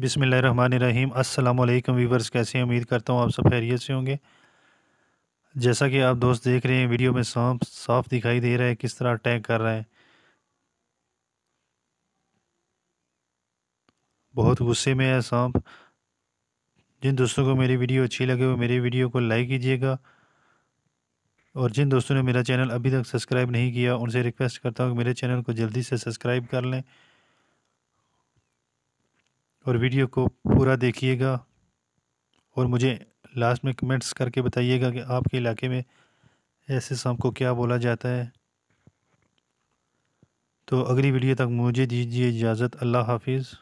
बिसमीम अल्लाम वीवर्स कैसे उम्मीद करता हूँ आप सब खैरियत से होंगे जैसा कि आप दोस्त देख रहे हैं वीडियो में सांप साफ दिखाई दे रहा है किस तरह अटैक कर रहा है बहुत गुस्से में है सांप जिन दोस्तों को मेरी वीडियो अच्छी लगे वो मेरी वीडियो को लाइक कीजिएगा और जिन दोस्तों ने मेरा चैनल अभी तक सब्सक्राइब नहीं किया उनसे रिक्वेस्ट करता हूँ कि मेरे चैनल को जल्दी से सब्सक्राइब कर लें और वीडियो को पूरा देखिएगा और मुझे लास्ट में कमेंट्स करके बताइएगा कि आपके इलाके में ऐसे सांप को क्या बोला जाता है तो अगली वीडियो तक मुझे दीजिए इजाज़त अल्लाह हाफिज़